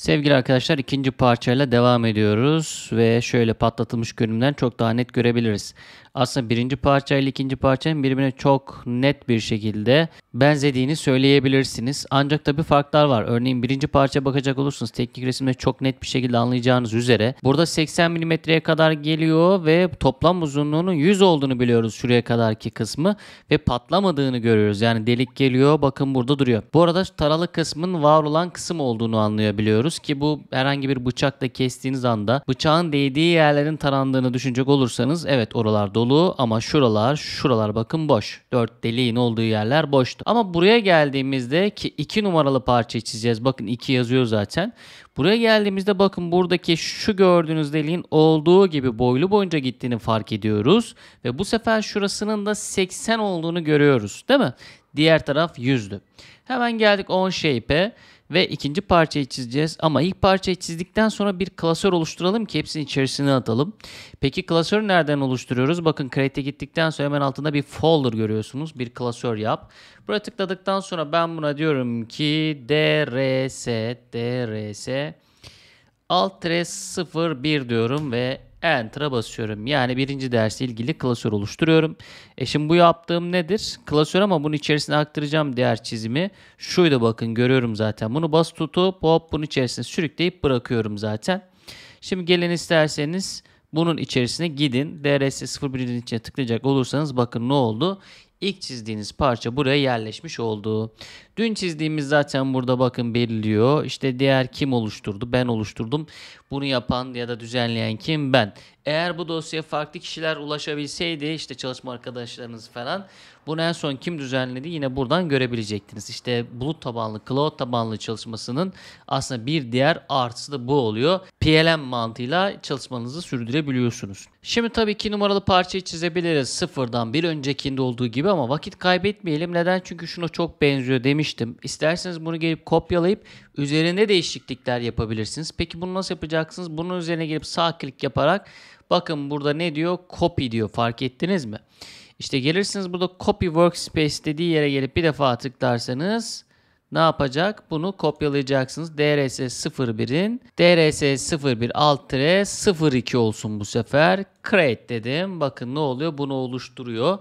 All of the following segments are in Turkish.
Sevgili arkadaşlar ikinci parçayla devam ediyoruz ve şöyle patlatılmış görünümden çok daha net görebiliriz aslında birinci parça ile ikinci parçanın birbirine çok net bir şekilde benzediğini söyleyebilirsiniz. Ancak tabii farklar var. Örneğin birinci parça bakacak olursunuz teknik resimde çok net bir şekilde anlayacağınız üzere. Burada 80 milimetreye kadar geliyor ve toplam uzunluğunun 100 olduğunu biliyoruz şuraya kadarki kısmı ve patlamadığını görüyoruz. Yani delik geliyor bakın burada duruyor. Bu arada taralı kısmın var olan kısım olduğunu anlayabiliyoruz ki bu herhangi bir bıçakla kestiğiniz anda bıçağın değdiği yerlerin tarandığını düşünecek olursanız evet oralarda dolu ama şuralar şuralar bakın boş. 4 deliğin olduğu yerler boştu. Ama buraya geldiğimizde ki 2 numaralı parça çizeceğiz. Bakın 2 yazıyor zaten. Buraya geldiğimizde bakın buradaki şu gördüğünüz deliğin olduğu gibi boylu boyunca gittiğini fark ediyoruz. Ve bu sefer şurasının da 80 olduğunu görüyoruz değil mi? Diğer taraf yüzdü. Hemen geldik on shape'e ve ikinci parçayı çizeceğiz. Ama ilk parçayı çizdikten sonra bir klasör oluşturalım ki hepsini içerisine atalım. Peki klasörü nereden oluşturuyoruz? Bakın create'e gittikten sonra hemen altında bir folder görüyorsunuz. Bir klasör yap. Buraya tıkladıktan sonra ben buna diyorum ki drs drs alt 0 1 diyorum ve Enter'a basıyorum. Yani birinci dersi ilgili klasör oluşturuyorum. E şimdi bu yaptığım nedir? Klasör ama bunun içerisine aktaracağım diğer çizimi. Şuydu bakın görüyorum zaten. Bunu bas tutup hop bunun içerisine sürükleyip bırakıyorum zaten. Şimdi gelin isterseniz bunun içerisine gidin. DRS 01'in içine tıklayacak olursanız bakın ne oldu? İlk çizdiğiniz parça buraya yerleşmiş oldu. Dün çizdiğimiz zaten burada bakın belirliyor. İşte diğer kim oluşturdu? Ben oluşturdum. Bunu yapan ya da düzenleyen kim? Ben. Eğer bu dosyaya farklı kişiler ulaşabilseydi işte çalışma arkadaşlarınız falan bunu en son kim düzenledi yine buradan görebilecektiniz. İşte bulut tabanlı, cloud tabanlı çalışmasının aslında bir diğer artısı da bu oluyor. PLM mantığıyla çalışmanızı sürdürebiliyorsunuz. Şimdi tabii ki numaralı parçayı çizebiliriz sıfırdan bir öncekinde olduğu gibi ama vakit kaybetmeyelim. Neden? Çünkü şuna çok benziyor demiştim. İsterseniz bunu gelip kopyalayıp üzerinde değişiklikler yapabilirsiniz. Peki bunu nasıl yapacaksınız? Bunun üzerine gelip sağ klik yaparak Bakın burada ne diyor? Copy diyor. Fark ettiniz mi? İşte gelirsiniz burada copy workspace dediği yere gelip bir defa tıklarsanız ne yapacak? Bunu kopyalayacaksınız. DRS 01'in DRS 01 alt 02 olsun bu sefer. Create dedim. Bakın ne oluyor? Bunu oluşturuyor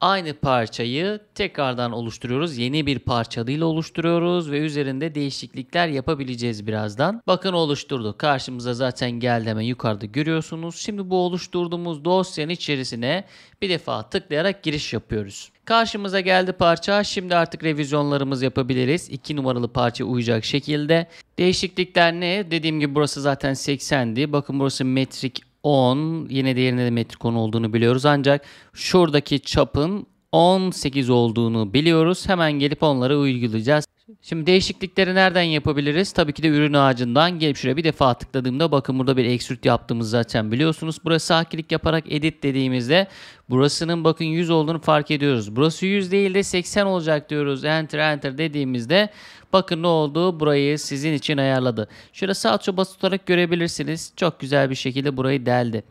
aynı parçayı tekrardan oluşturuyoruz. Yeni bir parça adıyla oluşturuyoruz ve üzerinde değişiklikler yapabileceğiz birazdan. Bakın oluşturdu, Karşımıza zaten geldi hemen yukarıda görüyorsunuz. Şimdi bu oluşturduğumuz dosyanın içerisine bir defa tıklayarak giriş yapıyoruz. Karşımıza geldi parça. Şimdi artık revizyonlarımız yapabiliriz. 2 numaralı parça uyacak şekilde. Değişiklikler ne? Dediğim gibi burası zaten 80'di. Bakın burası metrik 10 yine diğerinde de metrikon olduğunu biliyoruz ancak şuradaki çapın 18 olduğunu biliyoruz. Hemen gelip onları uygulayacağız. Şimdi değişiklikleri nereden yapabiliriz? Tabii ki de ürün ağacından gelip şuraya bir defa tıkladığımda bakın burada bir extrude yaptığımızı zaten biliyorsunuz. Burası sağ yaparak edit dediğimizde Burasının bakın 100 olduğunu fark ediyoruz. Burası 100 değil de 80 olacak diyoruz. Enter enter dediğimizde bakın ne oldu burayı sizin için ayarladı. Şöyle sağ tuşa basılı görebilirsiniz. Çok güzel bir şekilde burayı deldi.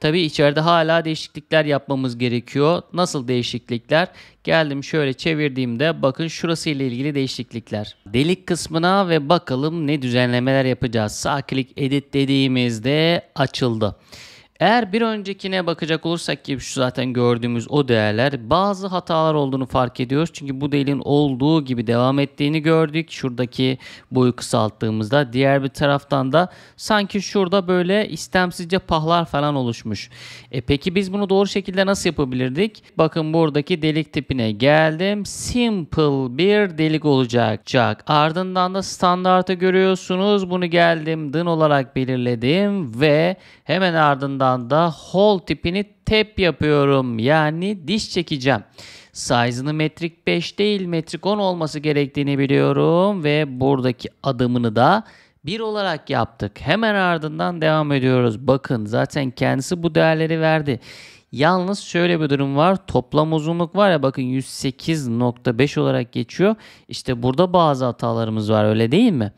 Tabi içeride hala değişiklikler yapmamız gerekiyor. Nasıl değişiklikler? Geldim şöyle çevirdiğimde bakın şurası ile ilgili değişiklikler. Delik kısmına ve bakalım ne düzenlemeler yapacağız. Sağ click edit dediğimizde açıldı. Eğer bir öncekine bakacak olursak ki şu zaten gördüğümüz o değerler bazı hatalar olduğunu fark ediyoruz. Çünkü bu değilin olduğu gibi devam ettiğini gördük. Şuradaki boyu kısalttığımızda diğer bir taraftan da sanki şurada böyle istemsizce pahlar falan oluşmuş. E peki biz bunu doğru şekilde nasıl yapabilirdik? Bakın buradaki delik tipine geldim. Simple bir delik olacak. Ardından da standartı görüyorsunuz. Bunu geldim dın olarak belirledim ve hemen ardından ardından da hole tipini tap yapıyorum. Yani diş çekeceğim. Size'ını metrik 5 değil metrik 10 olması gerektiğini biliyorum ve buradaki adımını da 1 olarak yaptık. Hemen ardından devam ediyoruz. Bakın zaten kendisi bu değerleri verdi. Yalnız şöyle bir durum var. Toplam uzunluk var ya bakın 108.5 olarak geçiyor. İşte burada bazı hatalarımız var öyle değil mi?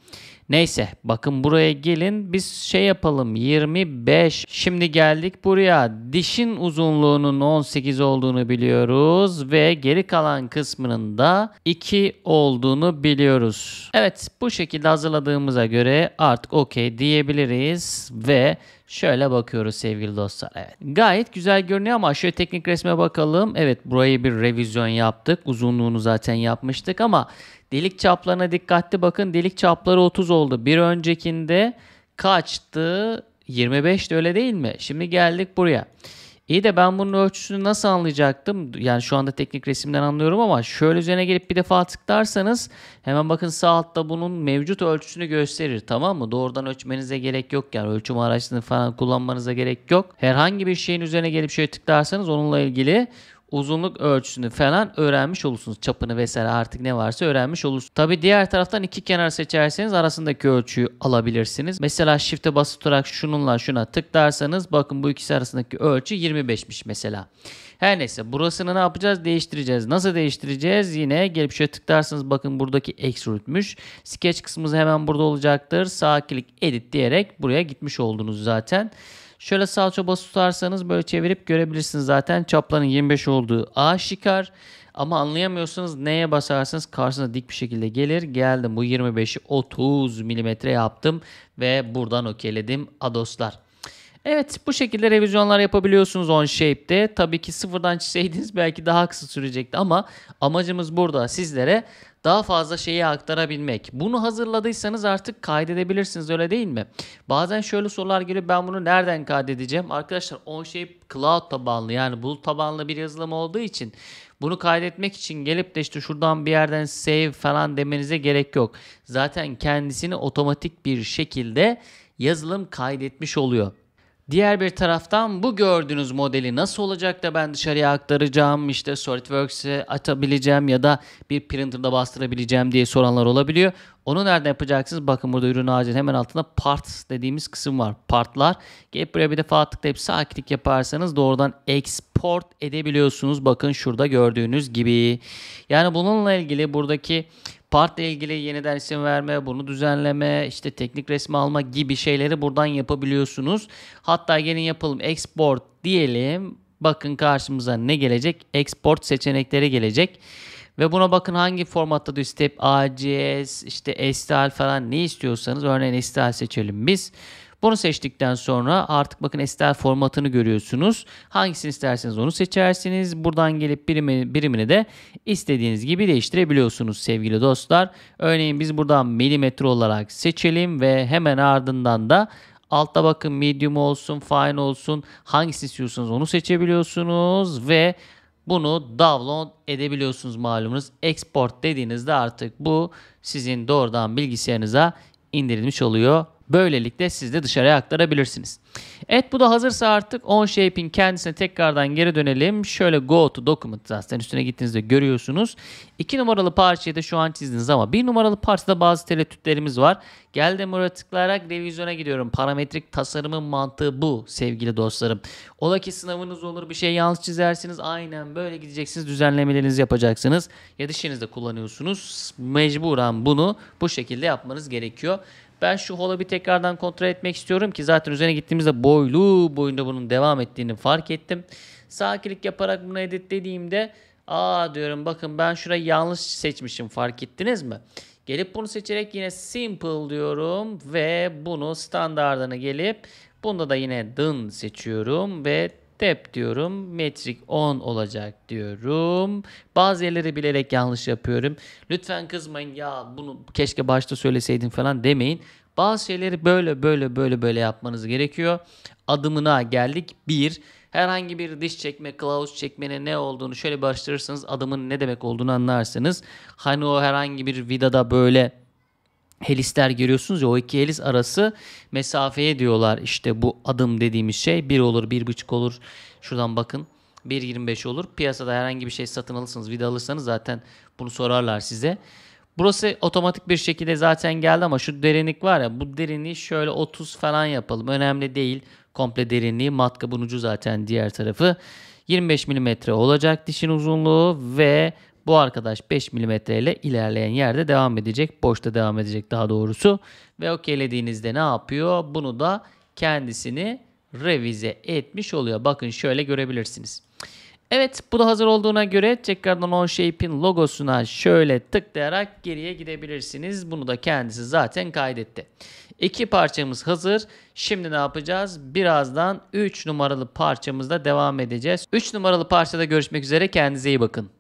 Neyse bakın buraya gelin biz şey yapalım 25. Şimdi geldik buraya. Dişin uzunluğunun 18 olduğunu biliyoruz ve geri kalan kısmının da 2 olduğunu biliyoruz. Evet bu şekilde hazırladığımıza göre artık okey diyebiliriz ve Şöyle bakıyoruz sevgili dostlar. Evet. Gayet güzel görünüyor ama şöyle teknik resme bakalım. Evet burayı bir revizyon yaptık. Uzunluğunu zaten yapmıştık ama Delik çaplarına dikkatli bakın. Delik çapları 30 oldu. Bir öncekinde kaçtı? 25 25'ti öyle değil mi? Şimdi geldik buraya. İyi de ben bunun ölçüsünü nasıl anlayacaktım? Yani şu anda teknik resimden anlıyorum ama şöyle üzerine gelip bir defa tıklarsanız hemen bakın sağ altta bunun mevcut ölçüsünü gösterir tamam mı? Doğrudan ölçmenize gerek yok yani ölçüm araçlarını falan kullanmanıza gerek yok. Herhangi bir şeyin üzerine gelip şöyle tıklarsanız onunla ilgili uzunluk ölçüsünü falan öğrenmiş olursunuz. Çapını vesaire artık ne varsa öğrenmiş olursunuz. Tabi diğer taraftan iki kenar seçerseniz arasındaki ölçüyü alabilirsiniz. Mesela shift'e basılarak şununla şuna tıklarsanız bakın bu ikisi arasındaki ölçü 25'miş mesela. Her neyse burasını ne yapacağız? Değiştireceğiz. Nasıl değiştireceğiz? Yine gelip şöyle tıklarsanız bakın buradaki extrude'müş. Sketch kısmımız hemen burada olacaktır. Sağ klik edit diyerek buraya gitmiş oldunuz zaten. Şöyle salça bası tutarsanız böyle çevirip görebilirsiniz zaten çaplanın 25 olduğu A şikar. Ama anlayamıyorsanız neye basarsanız karşısına dik bir şekilde gelir. Geldim bu 25'i 30 milimetre yaptım ve buradan okeyledim. Adoslar. Evet bu şekilde revizyonlar yapabiliyorsunuz Onshape'de. Tabii ki sıfırdan çizseydiniz belki daha kısa sürecekti ama amacımız burada sizlere daha fazla şeyi aktarabilmek. Bunu hazırladıysanız artık kaydedebilirsiniz öyle değil mi? Bazen şöyle sorular geliyor ben bunu nereden kaydedeceğim? Arkadaşlar Onshape cloud tabanlı yani bulut tabanlı bir yazılım olduğu için bunu kaydetmek için gelip de işte şuradan bir yerden save falan demenize gerek yok. Zaten kendisini otomatik bir şekilde yazılım kaydetmiş oluyor. Diğer bir taraftan bu gördüğünüz modeli nasıl olacak da ben dışarıya aktaracağım, işte SolidWorks'e atabileceğim ya da bir printer'da bastırabileceğim diye soranlar olabiliyor. Onu nereden yapacaksınız? Bakın burada ürün ağacın hemen altında parts dediğimiz kısım var. Partlar. Gelip buraya bir defa tıklayıp sağ klik yaparsanız doğrudan export edebiliyorsunuz. Bakın şurada gördüğünüz gibi. Yani bununla ilgili buradaki Partla ilgili yeniden isim verme, bunu düzenleme, işte teknik resmi alma gibi şeyleri buradan yapabiliyorsunuz. Hatta gelin yapalım export diyelim. Bakın karşımıza ne gelecek? Export seçenekleri gelecek. Ve buna bakın hangi formatta diyor step, ACS, işte STL falan ne istiyorsanız örneğin STL seçelim biz. Bunu seçtikten sonra artık bakın STL formatını görüyorsunuz. Hangisini isterseniz onu seçersiniz. Buradan gelip birimi, birimini de istediğiniz gibi değiştirebiliyorsunuz sevgili dostlar. Örneğin biz buradan milimetre olarak seçelim ve hemen ardından da Altta bakın medium olsun, fine olsun. Hangisini istiyorsanız onu seçebiliyorsunuz ve bunu download edebiliyorsunuz malumunuz. Export dediğinizde artık bu sizin doğrudan bilgisayarınıza indirilmiş oluyor Böylelikle siz de dışarıya aktarabilirsiniz. Evet bu da hazırsa artık on shaping kendisine tekrardan geri dönelim. Şöyle go to document zaten üstüne gittiğinizde görüyorsunuz. 2 numaralı parçayı da şu an çizdiniz ama bir numaralı parçada bazı tereddütlerimiz var. Gel demura tıklayarak revizyona gidiyorum. Parametrik tasarımın mantığı bu sevgili dostlarım. Ola ki sınavınız olur bir şey yanlış çizersiniz. Aynen böyle gideceksiniz düzenlemelerinizi yapacaksınız. Ya da dişinizde kullanıyorsunuz. Mecburen bunu bu şekilde yapmanız gerekiyor. Ben şu hola bir tekrardan kontrol etmek istiyorum ki zaten üzerine gittiğimizde boylu boyunda bunun devam ettiğini fark ettim. Sakinlik yaparak bunu editlediğimde aa diyorum bakın ben şurayı yanlış seçmişim fark ettiniz mi? Gelip bunu seçerek yine simple diyorum ve bunu standardına gelip bunda da yine dın seçiyorum ve Dep diyorum. Metrik 10 olacak diyorum. Bazı yerleri bilerek yanlış yapıyorum. Lütfen kızmayın ya bunu keşke başta söyleseydin falan demeyin. Bazı şeyleri böyle böyle böyle böyle yapmanız gerekiyor. Adımına geldik. 1. Herhangi bir diş çekme, kılavuz çekmenin ne olduğunu şöyle başlarırsanız adımın ne demek olduğunu anlarsınız. Hani o herhangi bir vidada böyle helisler görüyorsunuz ya o iki helis arası mesafeye diyorlar işte bu adım dediğimiz şey bir olur bir buçuk olur şuradan bakın 1.25 olur piyasada herhangi bir şey satın alırsanız vida alırsanız zaten bunu sorarlar size. Burası otomatik bir şekilde zaten geldi ama şu derinlik var ya bu derinliği şöyle 30 falan yapalım. Önemli değil komple derinliği matkabın ucu zaten diğer tarafı. 25 mm olacak dişin uzunluğu ve bu arkadaş 5 mm ile ilerleyen yerde devam edecek. Boşta devam edecek daha doğrusu. Ve okeylediğinizde ne yapıyor? Bunu da kendisini revize etmiş oluyor. Bakın şöyle görebilirsiniz. Evet bu da hazır olduğuna göre tekrardan Shapein logosuna şöyle tıklayarak geriye gidebilirsiniz. Bunu da kendisi zaten kaydetti. İki parçamız hazır. Şimdi ne yapacağız? Birazdan 3 numaralı parçamızda devam edeceğiz. 3 numaralı parçada görüşmek üzere. Kendinize iyi bakın.